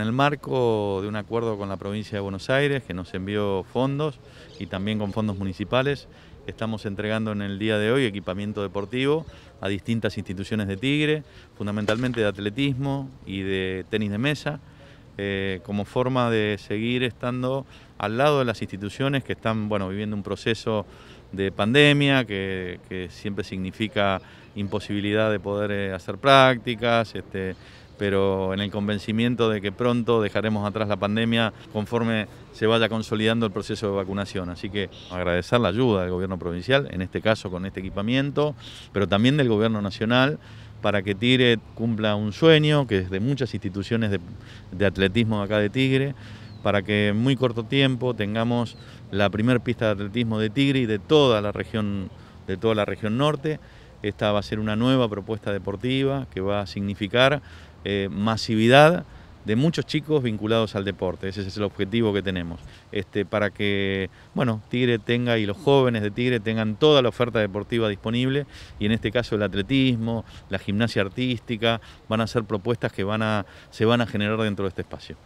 En el marco de un acuerdo con la provincia de Buenos Aires, que nos envió fondos y también con fondos municipales, estamos entregando en el día de hoy equipamiento deportivo a distintas instituciones de Tigre, fundamentalmente de atletismo y de tenis de mesa, eh, como forma de seguir estando al lado de las instituciones que están bueno, viviendo un proceso de pandemia que, siempre significa imposibilidad de poder eh, hacer prácticas, este, pero en el convencimiento de que pronto dejaremos atrás la pandemia conforme se vaya consolidando el proceso de vacunación. Así que agradecer la ayuda del gobierno provincial, en este caso con este equipamiento, pero también del gobierno nacional para que Tigre cumpla un sueño, que es de muchas instituciones de, atletismo acá de Tigre, para que en muy corto tiempo tengamos la primer pista de atletismo de Tigre y de toda la región, de toda la región norte. Esta va a ser una nueva propuesta deportiva que va a significar eh, masividad de muchos chicos vinculados al deporte. Ese es el objetivo que tenemos. Este, para que, bueno, Tigre tenga y los jóvenes de Tigre tengan toda la oferta deportiva disponible y en este caso el atletismo, la gimnasia artística, van a ser propuestas que van a, se van a generar dentro de este espacio.